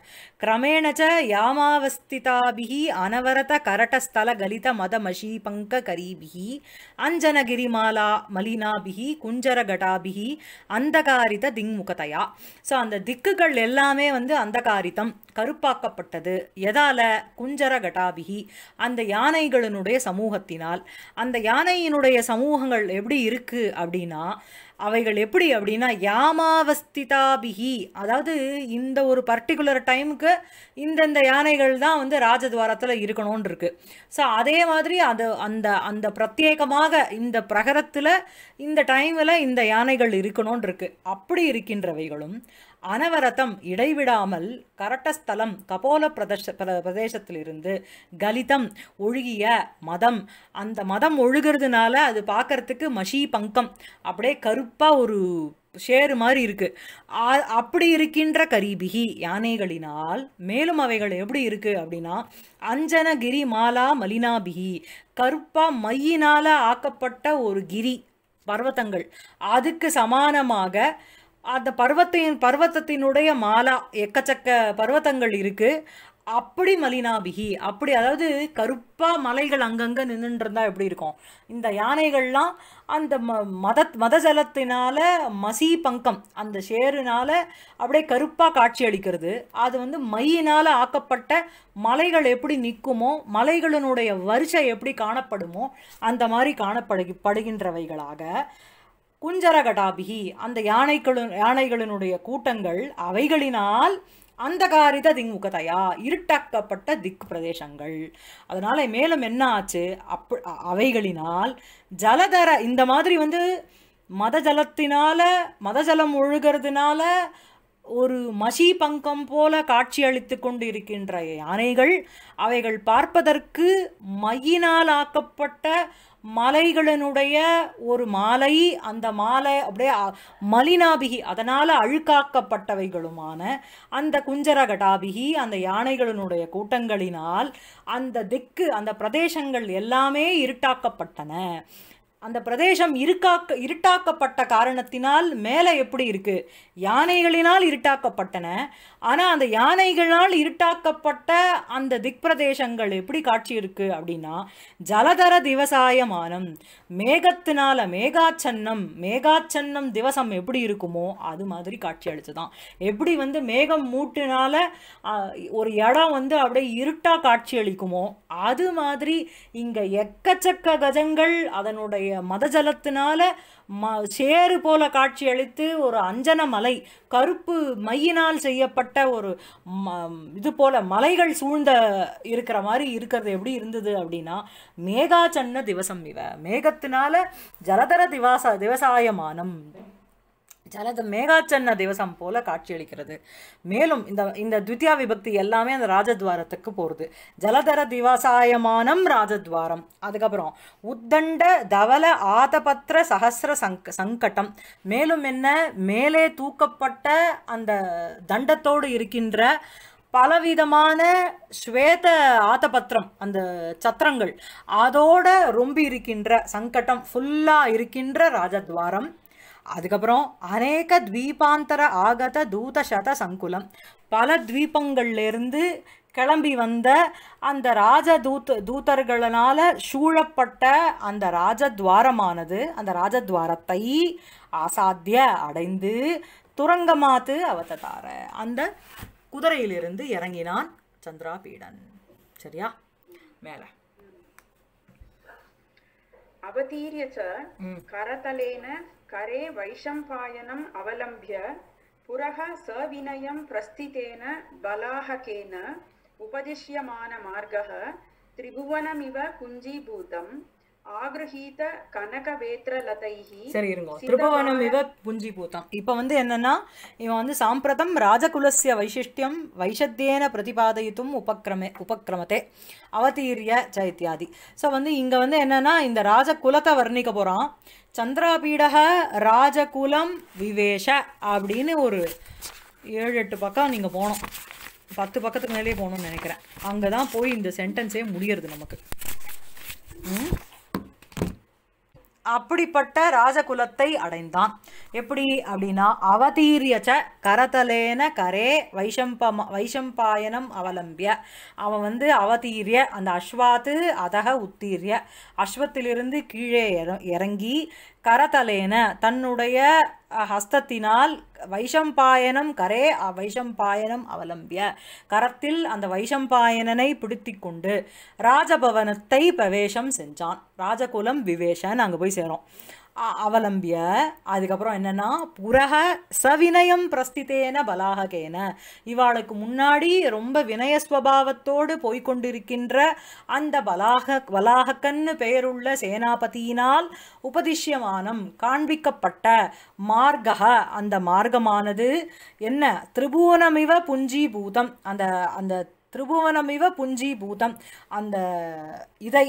கிரமேணச்ச யாமாவஸ்திதாபிகி அனவரத கரட்டஸ்தல கலித மத மஷி பங்க கரீபிகி அஞ்சனகிரிமாலா மலினாபிகி குஞ்சரகடாபிகி அந்தகாரித திங்முகதையா ஸோ அந்த திக்குகள் எல்லாமே வந்து அந்தகாரிதம் கருப்பாக்கப்பட்டது எதால குஞ்சரகடாபிகி அந்த யானைகளினுடைய சமூகத்தினால் அப்படின்னால் அந்த யானையினுடைய சமூகங்கள் எப்படி இருக்குது அப்படின்னா அவைகள் எப்படி அப்படின்னா யாமாவஸ்திதாபிகி அதாவது இந்த ஒரு பர்டிகுலர் டைமுக்கு இந்தந்த யானைகள் தான் வந்து ராஜதுவாரத்தில் இருக்கணும்னு இருக்கு ஸோ அதே மாதிரி அது அந்த அந்த பிரத்யேகமாக இந்த பிரகரத்தில் இந்த டைமில் இந்த யானைகள் இருக்கணும்னு இருக்கு அப்படி இருக்கின்றவைகளும் அனவரதம் இடைவிடாமல் கரட்டஸ்தலம் கபோல பிரதேச பிரதேசத்திலிருந்து கலிதம் ஒழுகிய மதம் அந்த மதம் ஒழுகிறதுனால அது பார்க்கறதுக்கு மஷி பங்கம் அப்படியே கருப்பாக ஒரு ஷேரு மாதிரி இருக்குது அப்படி இருக்கின்ற கரீபிகி யானைகளினால் மேலும் அவைகள் எப்படி இருக்குது அப்படின்னா அஞ்சனகிரி மாலா மலினாபிகி கருப்பா மையினால் ஆக்கப்பட்ட ஒரு கிரி பர்வத்தங்கள் அதுக்கு சமானமாக அந்த பர்வத்தின் பர்வத்தத்தினுடைய மாலா எக்கச்சக்க பர்வத்தங்கள் இருக்குது அப்படி மலினாபிகி அப்படி அதாவது கருப்பாக மலைகள் அங்கங்கே நின்றுருந்தா எப்படி இருக்கும் இந்த யானைகள்லாம் அந்த ம மத மத ஜலத்தினால மசி பங்கம் அந்த ஷேருனால அப்படியே கருப்பாக காட்சி அளிக்கிறது அது வந்து மையினால் ஆக்கப்பட்ட மலைகள் எப்படி நிற்குமோ மலைகளினுடைய வரிசை எப்படி காணப்படுமோ அந்த மாதிரி காணப்படு படுகின்றவைகளாக குஞ்சரகடாபிகி அந்த யானைகளு யானைகளினுடைய கூட்டங்கள் அவைகளினால் அந்த காரித திங்முகதையா இருட்டாக்கப்பட்ட திக் பிரதேசங்கள் அதனால மேலும் என்ன ஆச்சு அப்ப அவைகளினால் ஜலதர இந்த மாதிரி வந்து மத ஜலத்தினால மத ஜலம் ஒழுகிறதுனால ஒரு மசி பங்கம் போல காட்சி அளித்து கொண்டு இருக்கின்ற யானைகள் அவைகள் பார்ப்பதற்கு மையினால் ஆக்கப்பட்ட மலைகளினுடைய ஒரு மாலை அந்த மாலை அப்படியே மலினாபிகி அதனால் அழுக்காக்கப்பட்டவைகளுமான அந்த குஞ்சரகடாபிகி அந்த யானைகளினுடைய கூட்டங்களினால் அந்த திக்கு அந்த பிரதேசங்கள் எல்லாமே இருட்டாக்கப்பட்டன அந்த பிரதேசம் இருக்காக்க இருட்டாக்கப்பட்ட காரணத்தினால் மேலே எப்படி இருக்குது யானைகளினால் இருட்டாக்கப்பட்டன ஆனால் அந்த யானைகளால் இருட்டாக்கப்பட்ட அந்த திக் பிரதேசங்கள் எப்படி காட்சி இருக்குது அப்படின்னா ஜலதர திவசாயமானம் மேகத்தினால மேகாச்சன்னம் மேகாச்சன்னம் திவசம் எப்படி இருக்குமோ அது மாதிரி காட்சி அளிச்சுதான் எப்படி வந்து மேகம் மூட்டினால ஒரு இடம் வந்து அப்படியே இருட்டாக காட்சி அளிக்குமோ அது மாதிரி இங்கே எக்கச்சக்க கஜங்கள் அதனுடைய மதஜலத்தினால ம சேறு போல காட்சியளித்து ஒரு அஞ்சன மலை கருப்பு மையினால் செய்யப்பட்ட ஒரு ம இது போல மலைகள் சூழ்ந்த இருக்கிற மாதிரி இருக்கிறது எப்படி இருந்தது அப்படின்னா மேகாச்சன்ன திவசம் இவ மேகத்தினால ஜலதர திவாச திவசாயமானம் ஜலத மேகாச்சன்ன திவசம் போல காட்சியளிக்கிறது மேலும் இந்த இந்த த்வித்தியா விபக்தி எல்லாமே அந்த ராஜத்வாரத்துக்கு போகிறது ஜலதர திவசாயமானம் ராஜத்வாரம் அதுக்கப்புறம் உத்தண்ட தவல ஆதபத்திர சகசிர சங்க சங்கட்டம் மேலும் என்ன மேலே தூக்கப்பட்ட அந்த தண்டத்தோடு இருக்கின்ற பலவிதமான ஸ்வேத ஆத்தபத்திரம் அந்த சத்திரங்கள் அதோட ரொம்ப இருக்கின்ற சங்கட்டம் ஃபுல்லாக இருக்கின்ற ராஜத்வாரம் அதுக்கப்புறம் அநேக த்வீபாந்தர ஆகத தூதசத சங்குலம் பல இருந்து கிளம்பி வந்த அந்த ராஜ தூத் தூதர்களால் சூழப்பட்ட அந்த ராஜத்வாரமானது அந்த ராஜத்வாரத்தை அசாத்திய அடைந்து துரங்கமாத்து அவத்ததார அந்த குதிரையிலிருந்து இறங்கினான் சந்திரா பீடன் சரியா மேலே அவதீரிய கரதலேன करे वैशम्पायनम् अवलम्ब्य पुरः सविनयं प्रस्थितेन बलाहकेन उपदिश्यमानमार्गः त्रिभुवनमिव कुञ्जीभूतं ஆகிரகீத கனகவேத்திர லதைஹி சரி இருங்க திருபவனம் இவ புஞ்சி பூத்தம் இப்போ வந்து என்னன்னா இவன் வந்து சாம்பிரதம் ராஜகுலஸ்ய வைசிஷ்டியம் வைஷத்தியேன பிரதிபாதயித்தும் உபக்கிரமே உபக்கிரமத்தை அவதீரிய ச இத்தியாதி ஸோ வந்து இங்கே வந்து என்னன்னா இந்த ராஜகுலத்தை வர்ணிக்க போகிறான் சந்திராபீடக ராஜகுலம் விவேஷ அப்படின்னு ஒரு ஏழு எட்டு பக்கம் நீங்கள் போனோம் பத்து பக்கத்துக்கு மேலேயே போகணும்னு நினைக்கிறேன் அங்கே தான் போய் இந்த சென்டென்ஸே முடியறது நமக்கு ம் அப்படிப்பட்ட ராஜகுலத்தை அடைந்தான் எப்படி அப்படின்னா அவதீரியச்ச கரதலேன கரே வைஷம்ப வைஷம்பாயனம் அவலம்பிய அவன் வந்து அவதீரிய அந்த அஸ்வாத்து அதக உத்தீரிய அஸ்வத்திலிருந்து கீழே இறங்கி கரதலேன தன்னுடைய ஹஸ்தத்தினால் வைஷம்பாயனம் கரே வைஷம்பாயனம் அவலம்பிய கரத்தில் அந்த வைஷம்பாயனனை பிடித்தி கொண்டு ராஜபவனத்தை பிரவேசம் செஞ்சான் ராஜகுலம் விவேஷன் அங்கே போய் சேரும் அவலம்பிய அதுக்கப்புறம் என்னென்னா புரக சவினயம் பிரஸ்தித்தேன பலாககேன இவாளுக்கு முன்னாடி ரொம்ப வினயஸ்வபாவத்தோடு போய்கொண்டிருக்கின்ற அந்த பலாக வலாகக்கன்னு பெயருள்ள சேனாபதியினால் உபதிஷ்யமானம் காண்பிக்கப்பட்ட மார்க அந்த மார்க்கமானது என்ன திரிபுவனமிவ புஞ்சீபூதம் அந்த அந்த திரிபுவனம் இவ பூதம் அந்த இதை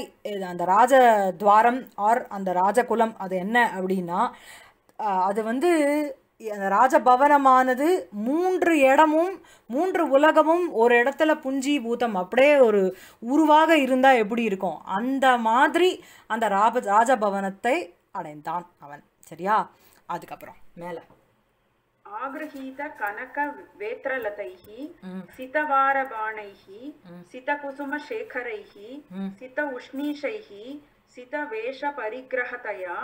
அந்த ராஜ துவாரம் ஆர் அந்த ராஜகுலம் அது என்ன அப்படின்னா அது வந்து அந்த ராஜபவனமானது மூன்று இடமும் மூன்று உலகமும் ஒரு இடத்துல புஞ்சி பூதம் அப்படியே ஒரு உருவாக இருந்தால் எப்படி இருக்கும் அந்த மாதிரி அந்த ராப ராஜபவனத்தை அடைந்தான் அவன் சரியா அதுக்கப்புறம் மேலே आगृहीतकनकवेत्रलतैः सितवारबाणैः सितकुसुमशेखरैः सित उष्णीषैः सितवेषपरिग्रहतया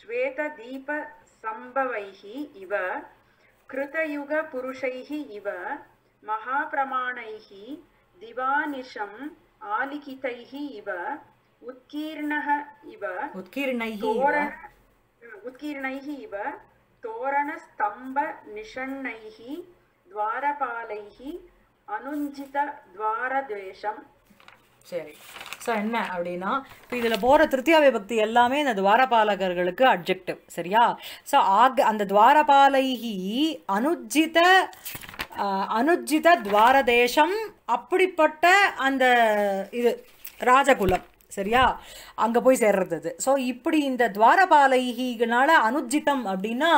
श्वेतदीपस्तम्भवैः इव कृतयुगपुरुषैः इव महाप्रमाणैः दिवानिशम् आलिखितैः इव उत्कीर्णः इव उत्कीर्णैः उत्कीर्णैः इव தோரண ஸ்தம்ப तोरणस्तम्भनिषण्णैः துவாரபாலைகி அனுஞ்சித துவாரத்வேஷம் சரி ஸோ என்ன அப்படின்னா இப்போ இதில் போகிற திருத்தியா விபக்தி எல்லாமே இந்த துவாரபாலகர்களுக்கு அப்ஜெக்டிவ் சரியா ஸோ ஆக் அந்த துவாரபாலைகி அனுஜித அனுஜித துவாரதேசம் அப்படிப்பட்ட அந்த இது ராஜகுலம் சரியா அங்கே போய் சேர்றது அது ஸோ இப்படி இந்த துவாரபாலைகினால அனுஜிதம் அப்படின்னா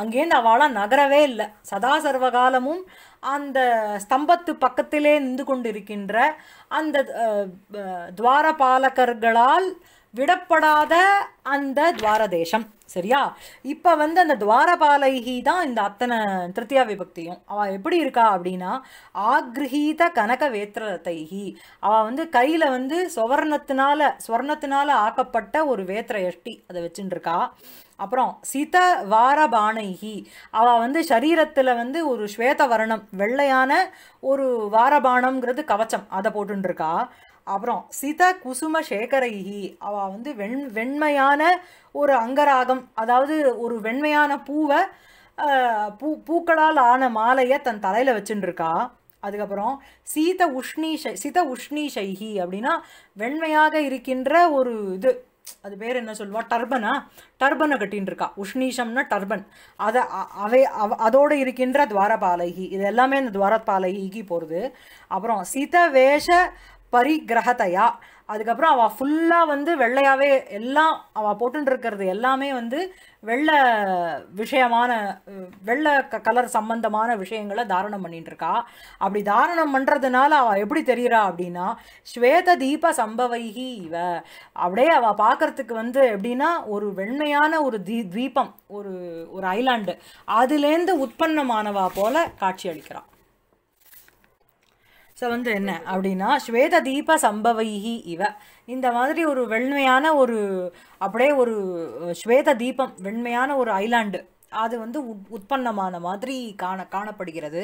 அங்கேருந்து அவளாம் நகரவே இல்லை சதா சர்வகாலமும் அந்த ஸ்தம்பத்து பக்கத்திலே நின்று கொண்டிருக்கின்ற அந்த துவாரபாலகர்களால் விடப்படாத அந்த துவாரதேசம் சரியா இப்போ வந்து அந்த துவாரபாலைகி தான் இந்த அத்தனை திருத்தியா விபக்தியும் அவள் எப்படி இருக்கா அப்படின்னா ஆக்ரஹீத கனக வேத்திரத்தைகி அவள் வந்து கையில் வந்து சுவர்ணத்தினால சுவர்ணத்தினால ஆக்கப்பட்ட ஒரு வேத்திர எஷ்டி அதை வச்சுட்டு இருக்கா அப்புறம் சித வாரபானைகி அவள் வந்து சரீரத்தில் வந்து ஒரு ஸ்வேத வர்ணம் வெள்ளையான ஒரு வாரபானம்ங்கிறது கவச்சம் அதை போட்டுருக்கா அப்புறம் சித குசும சேகரகி அவ வந்து வெண் வெண்மையான ஒரு அங்கராகம் அதாவது ஒரு வெண்மையான பூவை பூ பூக்களால் ஆன மாலையை தன் தலையில் வச்சுட்டுருக்கா அதுக்கப்புறம் சீத உஷ்ணீஷை சித உஷ்ணீஷைஹி அப்படின்னா வெண்மையாக இருக்கின்ற ஒரு இது அது பேர் என்ன சொல்லுவா டர்பனா டர்பனை கட்டின்னு இருக்கா உஷ்ணீஷம்னா டர்பன் அதை அவை அவ அதோடு இருக்கின்ற துவாரபாலகி இது எல்லாமே இந்த துவாரபாலகிக்கு போகிறது அப்புறம் சித வேஷ பரிகிரகதையா அதுக்கப்புறம் அவள் ஃபுல்லாக வந்து வெள்ளையாகவே எல்லாம் அவள் போட்டுருக்கிறது எல்லாமே வந்து வெள்ளை விஷயமான வெள்ளை க கலர் சம்பந்தமான விஷயங்களை தாரணம் பண்ணிட்டுருக்கா அப்படி தாரணம் பண்ணுறதுனால அவள் எப்படி தெரிகிறா அப்படின்னா ஸ்வேத தீப சம்பவைகி இவ அப்படியே அவள் பார்க்குறதுக்கு வந்து எப்படின்னா ஒரு வெண்மையான ஒரு தீ தீபம் ஒரு ஒரு ஐலாண்டு அதுலேருந்து உற்பத்தமானவா போல காட்சி அளிக்கிறான் ஸோ வந்து என்ன அப்படின்னா ஸ்வேத தீப சம்பவைகி இவ இந்த மாதிரி ஒரு வெண்மையான ஒரு அப்படியே ஒரு ஸ்வேத தீபம் வெண்மையான ஒரு ஐலாண்டு அது வந்து உற்பத்தமான மாதிரி காண காணப்படுகிறது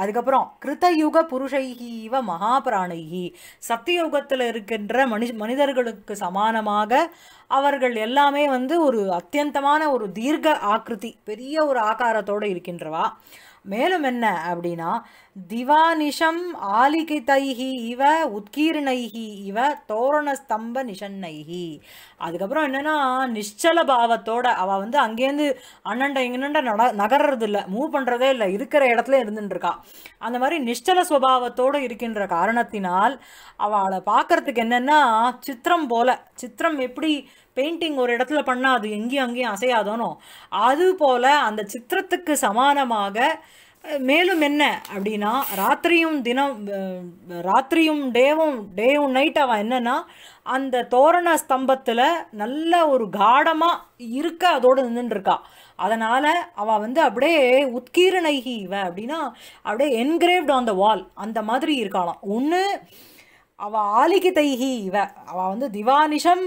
அதுக்கப்புறம் கிருத்தயுக புருஷைகி இவ மகாபிராணைகி சத்தியுகத்தில் இருக்கின்ற மனி மனிதர்களுக்கு சமானமாக அவர்கள் எல்லாமே வந்து ஒரு அத்தியந்தமான ஒரு தீர்க்க ஆக்கிருதி பெரிய ஒரு ஆகாரத்தோடு இருக்கின்றவா மேலும் என்ன அப்படின்னா திவானிஷம் ஆலிகை தைஹி இவ உத்கீர்ணைஹி இவ தோரண ஸ்தம்ப நிஷன்னைஹி அதுக்கப்புறம் என்னென்னா நிச்சல பாவத்தோட அவள் வந்து அங்கேருந்து அண்ணண்ட இங்கண்ட நட நகர்றது இல்லை மூவ் பண்ணுறதே இல்லை இருக்கிற இடத்துல இருக்கா அந்த மாதிரி நிச்சல சுவாவத்தோடு இருக்கின்ற காரணத்தினால் அவளை பார்க்கறதுக்கு என்னென்னா சித்திரம் போல சித்திரம் எப்படி பெயிண்டிங் ஒரு இடத்துல பண்ணால் அது எங்கேயும் அங்கேயும் அசையாதனோ அதுபோல் அந்த சித்திரத்துக்கு சமானமாக மேலும் என்ன அப்படின்னா ராத்திரியும் தினம் ராத்திரியும் டேவும் டேவும் நைட் அவன் என்னென்னா அந்த தோரண ஸ்தம்பத்தில் நல்ல ஒரு காடமாக இருக்க அதோடு நின்றுருக்கா அதனால் அவள் வந்து அப்படியே உத்கீரணகி இவன் அப்படின்னா அப்படியே என்கிரேவ்ட் ஆன் த வால் அந்த மாதிரி இருக்காளாம் ஒன்று அவ ஆலிகி தைகி இவ அவள் வந்து திவானிஷம்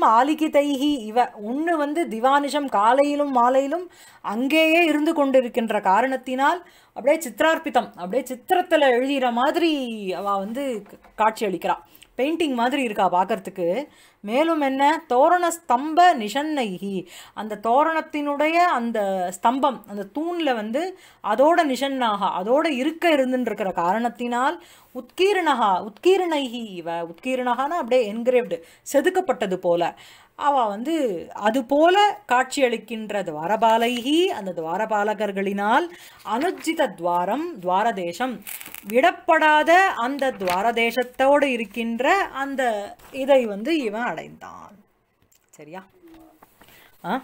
தைகி இவ ஒன்று வந்து திவானிஷம் காலையிலும் மாலையிலும் அங்கேயே இருந்து கொண்டிருக்கின்ற காரணத்தினால் அப்படியே சித்திரார்ப்பித்தம் அப்படியே சித்திரத்தில் எழுதுகிற மாதிரி அவள் வந்து காட்சி அளிக்கிறாள் பெயிண்டிங் மாதிரி இருக்கா பார்க்குறதுக்கு மேலும் என்ன தோரண ஸ்தம்ப நிஷன்னைகி அந்த தோரணத்தினுடைய அந்த ஸ்தம்பம் அந்த தூணில் வந்து அதோட நிஷன்னாக அதோட இருக்க இருந்துருக்கிற காரணத்தினால் உத்கீரணகா உத்கீரணைகி இவ உத்கீரணகான்னா அப்படியே என்கிரேவ்டு செதுக்கப்பட்டது போல அவள் வந்து அதுபோல காட்சியளிக்கின்ற துவாரபாலகி அந்த துவாரபாலகர்களினால் அனுஜித துவாரம் துவாரதேசம் விடப்படாத அந்த துவாரதேசத்தோடு இருக்கின்ற அந்த இதை வந்து இவன் அடைந்தான் சரியா ஆ